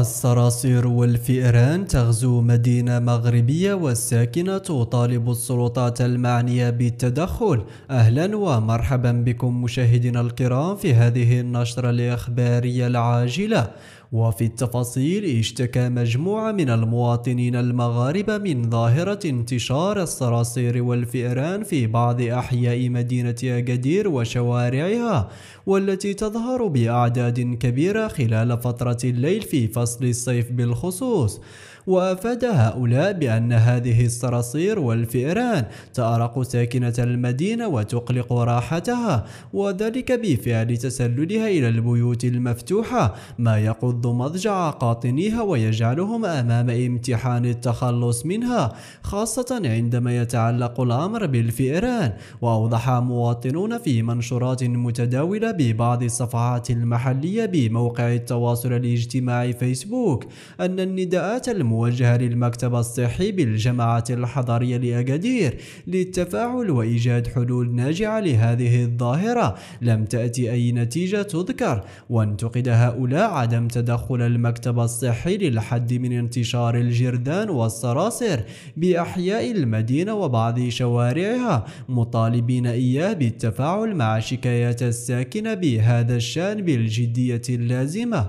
الصراصير والفئران تغزو مدينة مغربية والساكنة تطالب السلطات المعنية بالتدخل أهلا ومرحبا بكم مشاهدينا الكرام في هذه النشرة الإخبارية العاجلة وفي التفاصيل اشتكى مجموعة من المواطنين المغاربة من ظاهرة انتشار الصراصير والفئران في بعض أحياء مدينة أكادير وشوارعها والتي تظهر بأعداد كبيرة خلال فترة الليل في فصل الصيف بالخصوص وأفاد هؤلاء بأن هذه الصراصير والفئران تأرق ساكنة المدينة وتقلق راحتها وذلك بفعل تسللها إلى البيوت المفتوحة ما يقود يمد مضجع قاطنيها ويجعلهم أمام امتحان التخلص منها خاصة عندما يتعلق الأمر بالفئران وأوضح مواطنون في منشورات متداولة ببعض الصفحات المحلية بموقع التواصل الاجتماعي فيسبوك أن النداءات الموجهة للمكتب الصحي بالجماعة الحضرية لأكادير للتفاعل وإيجاد حلول ناجعة لهذه الظاهرة لم تأتي أي نتيجة تذكر وانتقد هؤلاء عدم تدخل تدخل المكتب الصحي للحد من انتشار الجرذان والصراصر بأحياء المدينة وبعض شوارعها مطالبين إياه بالتفاعل مع شكايات الساكنة بهذا الشأن بالجدية اللازمة